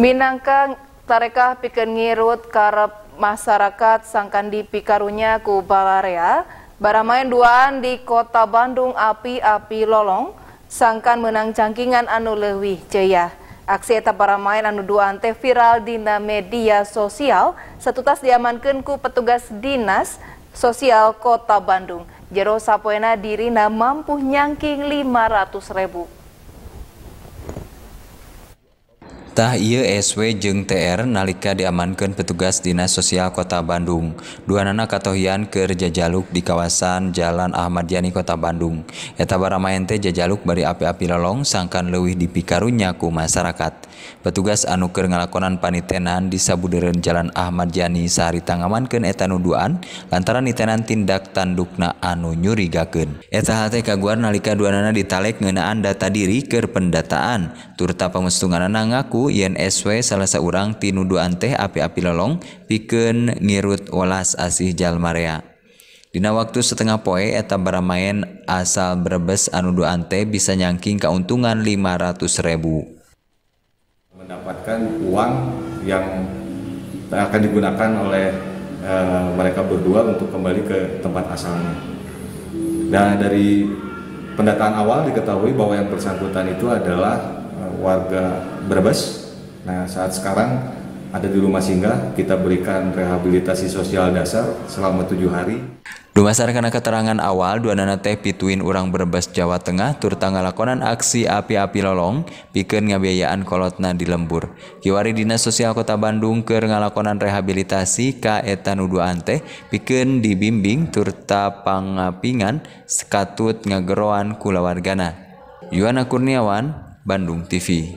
Minangka tarekah pikir ngirut karep masyarakat di pikarunya ku balarea baramain duaan di kota Bandung api-api lolong sangkan menang cangkingan anu leuwih jaya. Aksi eta baramain anu duaan teh viral dina media sosial setutas diamankan ku petugas dinas sosial kota Bandung. Jero sapoena dirina mampu nyangking 500 ribu. w J TR nalika diamankan petugas Dinas Sosial kota Bandung dua nana katoian kerja jaluk di kawasan Jalan Ahmad Yanini kota Bandung Etetabar rammayaente jajaluk Bar apipi lolong sangkan lewih di pikarunyaku masyarakat petugas anuker ngaelakonan panitenan di sabuderan Jalan Ahmad Jani sehari tangaman ke etan doan lantaran nitenan tindak tandukna anu nyuri gaken kagu nalika duana di tale ngenna Andaa tadi riker pendataan turta pengestunganan ngaku yen SW salah seorang tinuduante teh api-api lolong piken ngirut walas asih jalmarea Dina waktu setengah poe eta baramain asal Brebes anu duaan teh bisa nyangking keuntungan ratus ribu mendapatkan uang yang akan digunakan oleh e, mereka berdua untuk kembali ke tempat asalnya. nah dari pendataan awal diketahui bahwa yang bersangkutan itu adalah eh, warga Brebes Nah, saat sekarang ada di rumah singgah, kita berikan rehabilitasi sosial dasar selama tujuh hari. Dumasarkan keterangan awal, dua nana teh pituin orang berbes Jawa Tengah, turut tanggal lakonan aksi api-api lolong, pikir ngabiayaan kolotna di lembur. Kiwari Dinas Sosial Kota Bandung ke ngalakonan rehabilitasi ka etan nuduan teh, pikir dibimbing turta pangapingan sekatut kula wargana. Yuana Kurniawan, Bandung TV.